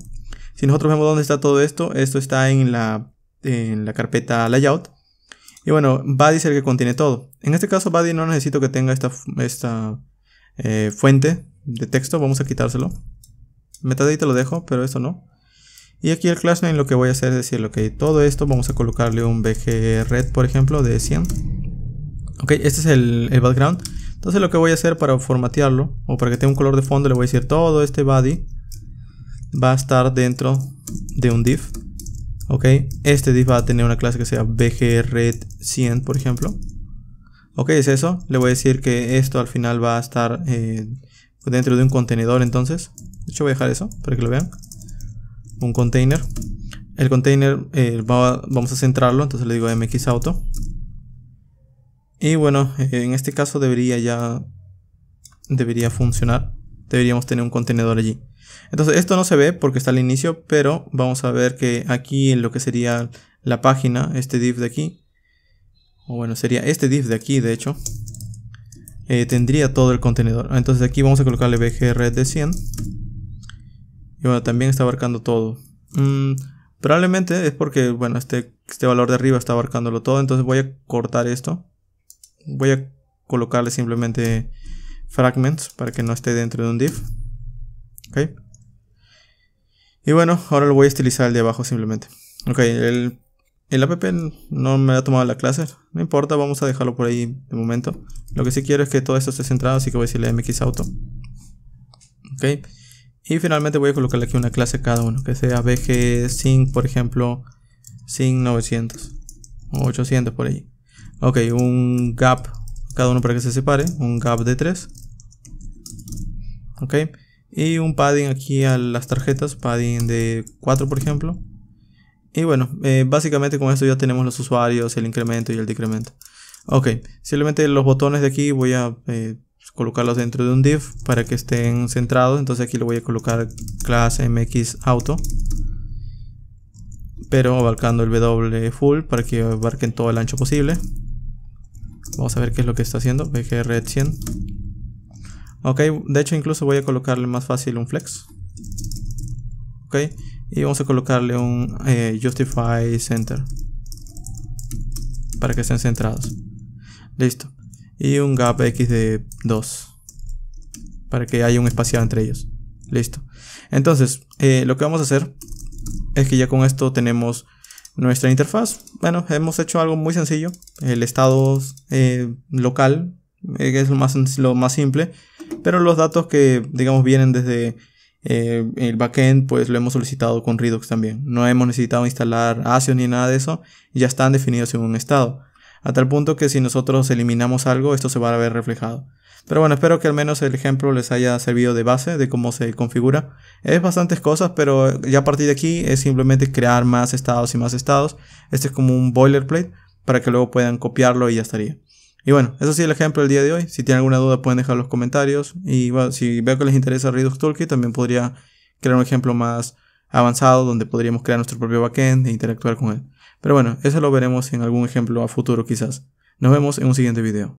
[SPEAKER 1] si nosotros vemos dónde está todo esto, esto está en la, en la carpeta layout. Y bueno, body es el que contiene todo. En este caso, body no necesito que tenga esta, esta eh, fuente de texto. Vamos a quitárselo. Metadata lo dejo, pero esto no. Y aquí el class name lo que voy a hacer es decirle, ok, todo esto vamos a colocarle un red por ejemplo, de 100. Ok, este es el, el background. Entonces lo que voy a hacer para formatearlo, o para que tenga un color de fondo, le voy a decir todo este body va a estar dentro de un div. ¿Ok? Este div va a tener una clase que sea red 100 por ejemplo. ¿Ok? Es eso. Le voy a decir que esto al final va a estar eh, dentro de un contenedor, entonces. De hecho, voy a dejar eso para que lo vean. Un container. El container eh, vamos a centrarlo, entonces le digo mx-auto. Y bueno, eh, en este caso debería ya... Debería funcionar. Deberíamos tener un contenedor allí. Entonces esto no se ve porque está al inicio, pero vamos a ver que aquí en lo que sería la página, este div de aquí, o bueno, sería este div de aquí de hecho, eh, tendría todo el contenedor. Entonces aquí vamos a colocarle red de 100. Y bueno, también está abarcando todo. Mm, probablemente es porque, bueno, este, este valor de arriba está abarcándolo todo. Entonces voy a cortar esto. Voy a colocarle simplemente fragments para que no esté dentro de un div. ¿Ok? Y bueno, ahora lo voy a estilizar el de abajo simplemente. Ok, el, el app no me ha tomado la clase. No importa, vamos a dejarlo por ahí de momento. Lo que sí quiero es que todo esto esté centrado, así que voy a decirle MX Auto. Ok. Y finalmente voy a colocarle aquí una clase cada uno, que sea BG sin, por ejemplo, sin 900 o 800 por ahí. Ok, un gap cada uno para que se separe, un gap de 3. Ok y un padding aquí a las tarjetas, padding de 4 por ejemplo. Y bueno, eh, básicamente con esto ya tenemos los usuarios, el incremento y el decremento. Ok, simplemente los botones de aquí voy a eh, colocarlos dentro de un div para que estén centrados. Entonces aquí le voy a colocar class mx auto. Pero abarcando el w full para que abarquen todo el ancho posible. Vamos a ver qué es lo que está haciendo. red 100. Ok, de hecho incluso voy a colocarle más fácil un flex. Ok, y vamos a colocarle un eh, justify center. Para que estén centrados. Listo. Y un gap x de 2. Para que haya un espaciado entre ellos. Listo. Entonces, eh, lo que vamos a hacer es que ya con esto tenemos nuestra interfaz. Bueno, hemos hecho algo muy sencillo. El estado eh, local, es más, lo más simple. Pero los datos que, digamos, vienen desde eh, el backend, pues lo hemos solicitado con Redux también. No hemos necesitado instalar ASIO ni nada de eso. Ya están definidos en un estado. A tal punto que si nosotros eliminamos algo, esto se va a ver reflejado. Pero bueno, espero que al menos el ejemplo les haya servido de base de cómo se configura. Es bastantes cosas, pero ya a partir de aquí es simplemente crear más estados y más estados. Este es como un boilerplate para que luego puedan copiarlo y ya estaría. Y bueno, eso ha sido el ejemplo del día de hoy. Si tienen alguna duda pueden dejar los comentarios. Y bueno, si veo que les interesa Redux Toolkit, también podría crear un ejemplo más avanzado donde podríamos crear nuestro propio backend e interactuar con él. Pero bueno, eso lo veremos en algún ejemplo a futuro quizás. Nos vemos en un siguiente video.